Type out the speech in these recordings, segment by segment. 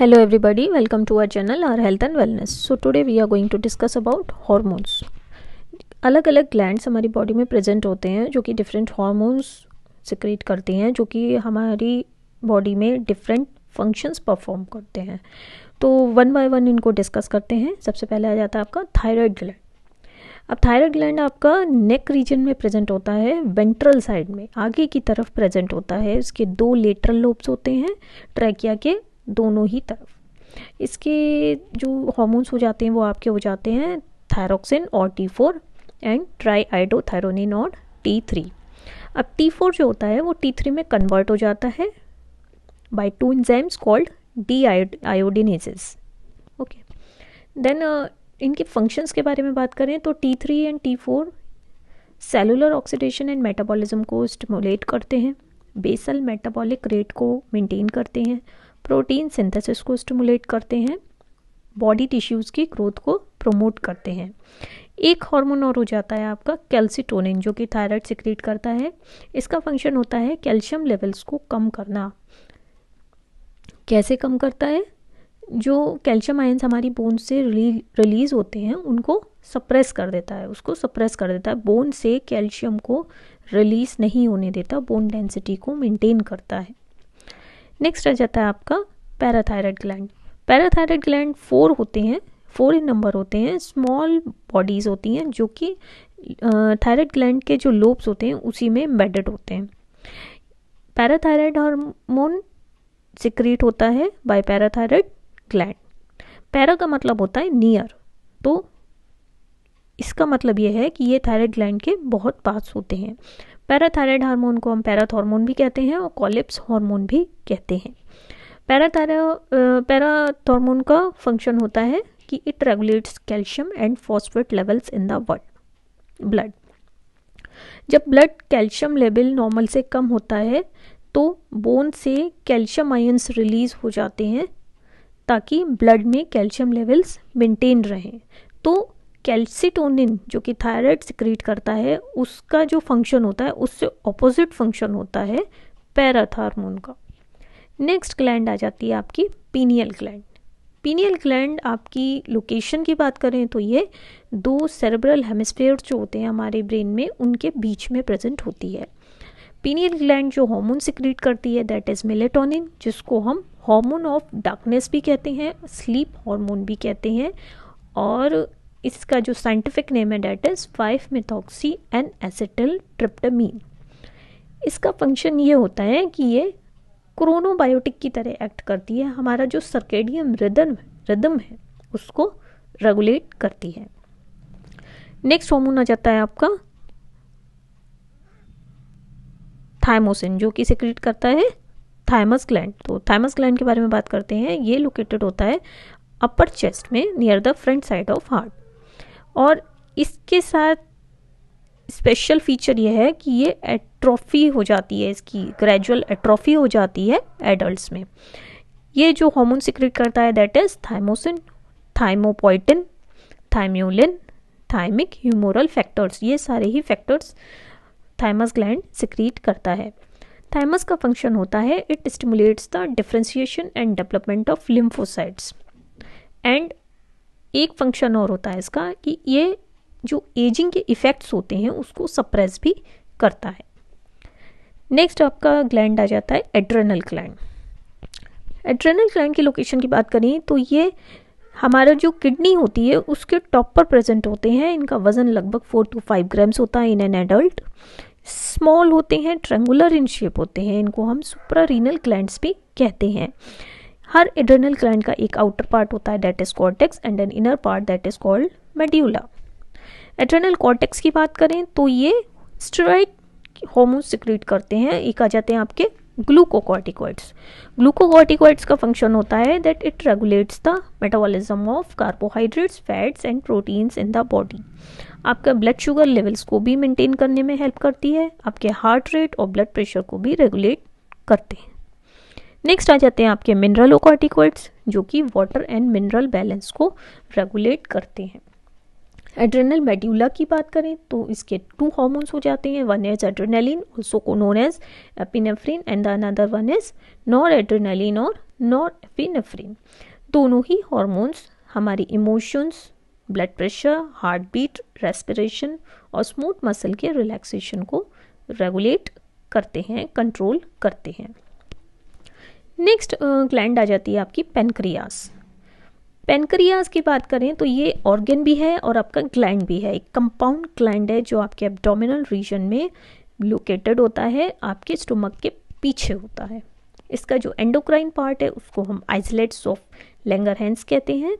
Hello everybody welcome to our channel R health and wellness so today we are going to discuss about hormones अलग अलग glands हमारी body में present होते हैं जो कि डिफरेंट हार्मोन्स सिक्रेट करते हैं जो कि हमारी बॉडी में डिफरेंट फंक्शंस परफॉर्म करते हैं तो वन बाय वन इनको डिस्कस करते हैं सबसे पहले आ जाता है आपका थायराइड ग्लैंड अब थायराइड ग्लैंड आपका नेक रीजन में प्रेजेंट होता है वेंट्रल साइड में आगे की तरफ प्रेजेंट होता है इसके दो लेटरल लोब्स होते हैं ट्रैकिया के दोनों ही तरफ इसके जो हॉर्मोन्स हो जाते हैं वो आपके हो जाते हैं थायरोक्सिन और T four and triiodothyronine और टी थ्री अब टी फोर जो होता है वो टी थ्री में कन्वर्ट हो जाता है by two enzymes called deiodinases okay then इनके फंक्शंस के बारे में बात करें तो T three and T four cellular oxidation and metabolism को स्टिमुलेट करते हैं बेसल मेटाबॉलिक रेट को मेंटेन करते हैं प्रोटीन सिंथेसिस को स्टिमुलेट करते हैं बॉडी टिश्यूज़ की ग्रोथ को प्रमोट करते हैं एक हार्मोन और हो जाता है आपका कैल्सिटोनिन जो कि थायराइड सिक्रीट करता है इसका फंक्शन होता है कैल्शियम लेवल्स को कम करना कैसे कम करता है जो कैल्शियम आयंस हमारी बोन से रिलीज होते हैं उनको सप्रेस कर देता है उसको सप्रेस कर देता है बोन से कैल्शियम को रिलीज नहीं होने देता बोन डेंसिटी को मेंटेन करता है नेक्स्ट आ जाता है आपका parathyroid gland parathyroid gland four होते हैं फोर इन नंबर होते हैं स्मॉल बॉडीज़ होती हैं जो कि थायराइड ग्लैंड के जो लोब्स होते हैं उसी में एम्बेडेड होते हैं पैराथायराइड हार्मोन सिक्रीट होता है बाय पैराथायरॉयड ग्लैंड पैरा का मतलब होता है नियर तो इसका मतलब यह है कि ये थायराइड ग्लैंड के बहुत पास होते हैं पैराथायरॉयड हार्मोन को हम पैराथ हार्मोन भी कहते हैं और कॉलिप्स हार्मोन भी कहते हैं पैराथायरा पैराथ हार्मोन का फंक्शन होता है कि it regulates calcium and phosphate levels in the blood जब ब्लड कैल्शियम लेवल नॉर्मल से कम होता है तो बोन से कैल्शियम आयंस रिलीज हो जाते हैं ताकि ब्लड में कैल्शियम लेवल्स मेंटेन रहें तो कैल्सिटोनिन जो कि थायराइड सिक्रीट करता है उसका जो फंक्शन होता है उससे ऑपोजिट फंक्शन होता है पैराथार्मोन का नेक्स्ट ग्लैंड आ जाती है आपकी पीनियल ग्लैंड पीनियल ग्लैंड आपकी लोकेशन की बात करें तो ये दो सेरेब्रल हेमिस्फेयर जो होते हैं हमारे ब्रेन में उनके बीच में प्रेजेंट होती है पीनियल ग्लैंड जो हार्मोन सिक्रीट करती है दैट इज़ मेलेटोनिन जिसको हम हार्मोन ऑफ डार्कनेस भी कहते हैं स्लीप हार्मोन भी कहते हैं और इसका जो साइंटिफिक नेम है that is five methoxy and acetyl tryptamine इसका फंक्शन ये होता है कि ये क्रोनोबायोटिक की तरह एक्ट करती है हमारा जो सर्केडियम रिदम रिदम है उसको रेगुलेट करती है नेक्स्ट हार्मोन आ जाता है आपका थायमोसिन जो कि सिक्रीट करता है थायमस ग्लैंड तो थायमस ग्लैंड के बारे में बात करते हैं ये लोकेटेड होता है अपर चेस्ट में near the front side of heart और इसके साथ स्पेशल फीचर यह है कि ये एट्रोफी हो जाती है इसकी ग्रेजुअल एट्रोफी हो जाती है एडल्ट में ये जो हार्मोन सिक्रेट करता है that is thymosin thymopoietin thymulin thymic humoral factors ये सारे ही फैक्टर्स थाइमस ग्लैंड सिक्रीट करता है थाइमस का फंक्शन होता है it stimulates the differentiation and development of lymphocytes and एक फंक्शन और होता है इसका कि ये जो एजिंग के इफ़ेक्ट्स होते हैं उसको सप्रेस भी करता है नेक्स्ट आपका ग्लैंड आ जाता है एड्रेनल ग्लैंड एड्रेनल ग्लैंड की लोकेशन की बात करें तो ये हमारा जो किडनी होती है उसके टॉप पर प्रेजेंट होते हैं इनका वज़न लगभग फोर टू फाइव ग्राम्स होता है इन एन एडल्ट स्मॉल होते हैं ट्रेंगुलर इन शेप होते हैं इनको हम सुपरा रीनल ग्लैंड भी कहते हैं हर एड्रेनल ग्लैंड का एक आउटर पार्ट होता है that is cortex and an inner part that is called medulla adrenal cortex की बात करें तो ये स्टेराइड हॉर्मोन सिक्रीट करते हैं ये कहा जाते हैं आपके ग्लूकोकॉर्टिकॉइड्स ग्लूकोकॉर्टिकॉइड्स का फंक्शन होता है that it regulates the metabolism of carbohydrates fats and proteins in the body आपका ब्लड शुगर लेवल्स को भी मेंटेन करने में हेल्प करती है आपके हार्ट रेट और ब्लड प्रेशर को भी रेगुलेट करते हैं नेक्स्ट आ जाते हैं आपके मिनरल ओकॉर्टिकोइड्स जो कि वाटर एंड मिनरल बैलेंस को रेगुलेट करते हैं एड्रेनल मेड्यूला की बात करें तो इसके टू हॉर्मोन्स हो जाते हैं वन एज एड्रेनलिन ऑल्सो को known as epinephrine and the another one as noradrenaline और नॉर एपिनेफ्रिन दोनों ही हॉर्मोन्स हमारे emotions blood pressure heartbeat respiration और स्मूथ मसल के रिलैक्सेशन को रेगुलेट करते हैं कंट्रोल करते हैं नेक्स्ट ग्लैंड आ जाती है आपकी पेनक्रियास पेनक्रियास की बात करें तो ये ऑर्गेन भी है और आपका ग्लैंड भी है एक कंपाउंड ग्लैंड है जो आपके एब्डोमिनल रीजन में लोकेटेड होता है आपके स्टोमक के पीछे होता है इसका जो एंडोक्राइन पार्ट है उसको हम आइसलेट्स ऑफ लेंगर हैंड्स कहते हैं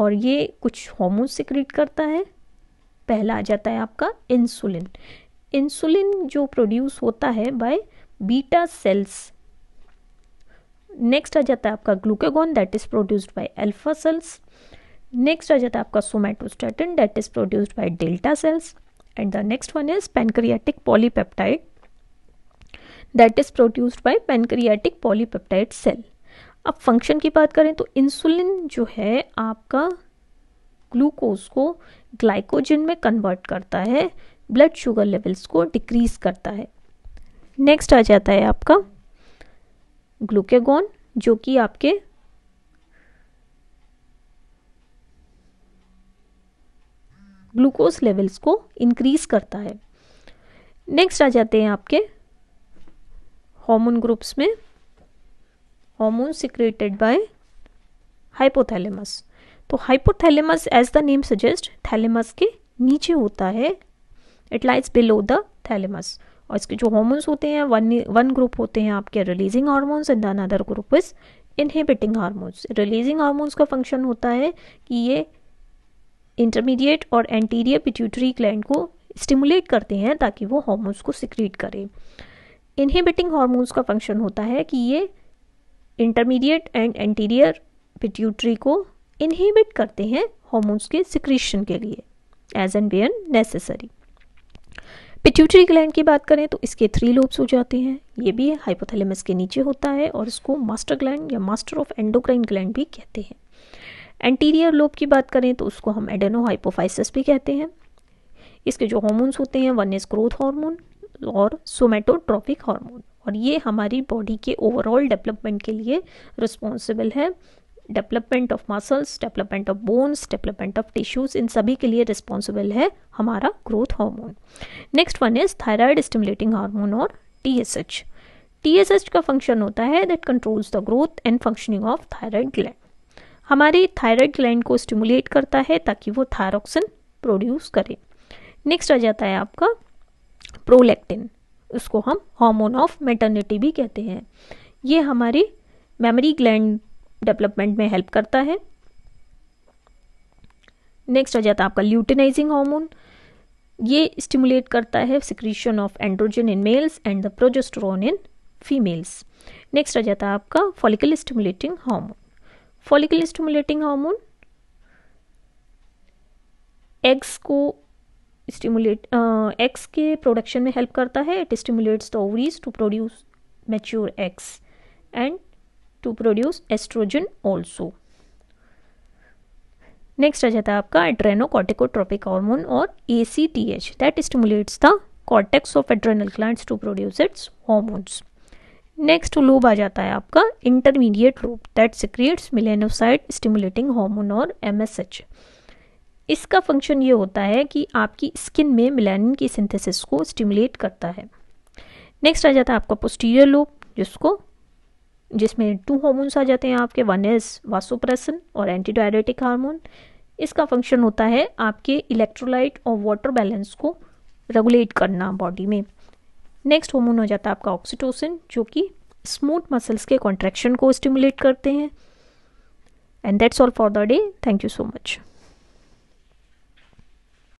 और ये कुछ हॉर्मोन सिक्रीट करता है पहला आ जाता है आपका इंसुलिन इंसुलिन जो प्रोड्यूस होता है बाय बीटा सेल्स नेक्स्ट आ जाता है आपका glucagon that is produced by alpha cells next आ जाता है आपका somatostatin that is produced by delta cells and the next one is pancreatic polypeptide that is produced by pancreatic polypeptide cell अब function की बात करें तो इंसुलिन जो है आपका ग्लूकोज को ग्लाइकोजन में कन्वर्ट करता है ब्लड शुगर लेवल्स को डिक्रीज करता है नेक्स्ट आ जाता है आपका ग्लूकेगोन जो कि आपके ग्लूकोज लेवल्स को इंक्रीज करता है नेक्स्ट आ जाते हैं आपके हार्मोन ग्रुप्स में हार्मोन सिक्रेटेड बाय हाइपोथैलेमस तो हाइपोथैलेमस एज द नेम सजेस्ट थैलेमस के नीचे होता है it lies below the thalamus और इसके जो हॉर्मोन्स होते हैं वन वन ग्रुप होते हैं आपके releasing hormones and other group is inhibiting hormones releasing hormones का फंक्शन होता है कि ये इंटरमीडिएट और एंटीरियर पिट्यूटरी ग्लैंड को स्टिमुलेट करते हैं ताकि वो हॉर्मोन्स को सिक्रीट करें इनहिबिटिंग हार्मोन्स का फंक्शन होता है कि ये इंटरमीडिएट एंड एंटीरियर पिट्यूटरी को इनहिबिट करते हैं हॉर्मोन्स के सिक्रीशन के लिए as and where necessary pituitary gland की बात करें तो इसके थ्री लोब्स हो जाते हैं ये भी हाइपोथैलेमस के नीचे होता है और इसको मास्टर ग्लैंड या मास्टर ऑफ एंडोक्राइन ग्लैंड भी कहते हैं एंटीरियर लोब की बात करें तो उसको हम एडेनो हाइपोफाइसिस भी कहते हैं इसके जो हॉर्मोन्स होते हैं वन इज ग्रोथ हार्मोन और सोमेटोट्रॉफिक हार्मोन और ये हमारी बॉडी के ओवरऑल डेवलपमेंट के लिए रिस्पॉन्सिबल है development of muscles development of bones development of tissues इन सभी के लिए रिस्पॉन्सिबल है हमारा growth hormone next one is thyroid stimulating hormone और T S H T S H का फंक्शन होता है that controls the growth and functioning of thyroid gland हमारे थायराइड ग्लैंड को स्टिमुलेट करता है ताकि वो थायरॉक्सिन प्रोड्यूस करे नेक्स्ट आ जाता है आपका प्रोलेक्टिन उसको हम हार्मोन ऑफ मेटर्निटी भी कहते हैं ये हमारी मेमरी ग्लैंड डेवलपमेंट में हेल्प करता है नेक्स्ट आ जाता है आपका ल्यूटिनाइजिंग हार्मोन ये स्टिमुलेट करता है secretion of androgen in males and the progesterone in females next आ जाता है आपका follicle stimulating hormone follicle stimulating hormone eggs को स्टिमुलेट एग्स के प्रोडक्शन में हेल्प करता है it stimulates the ovaries to produce mature eggs and to produce estrogen also. Next आ जाता है आपका एड्रेनोकॉटिकोट्रोपिक हार्मोन और A C T H that stimulates the cortex of adrenal glands to produce it's hormones next lobe आ जाता है आपका intermediate lobe that secretes melanocyte stimulating hormone और एम एस एच इसका फंक्शन ये होता है कि आपकी स्किन में मिलानिन की सिंथेसिस को स्टिमुलेट करता है नेक्स्ट आ जाता है आपका पोस्टीरियर लोब जिसको जिसमें टू हॉर्मोन्स आ जाते हैं आपके वन इज वासोप्रेसन और एंटीडायरेटिक हार्मोन इसका फंक्शन होता है आपके इलेक्ट्रोलाइट और वाटर बैलेंस को रेगुलेट करना बॉडी में नेक्स्ट हॉर्मोन हो जाता है आपका ऑक्सीटोसिन जो कि स्मूथ मसल्स के कॉन्ट्रैक्शन को स्टिमुलेट करते हैं and that's all for the day thank you so much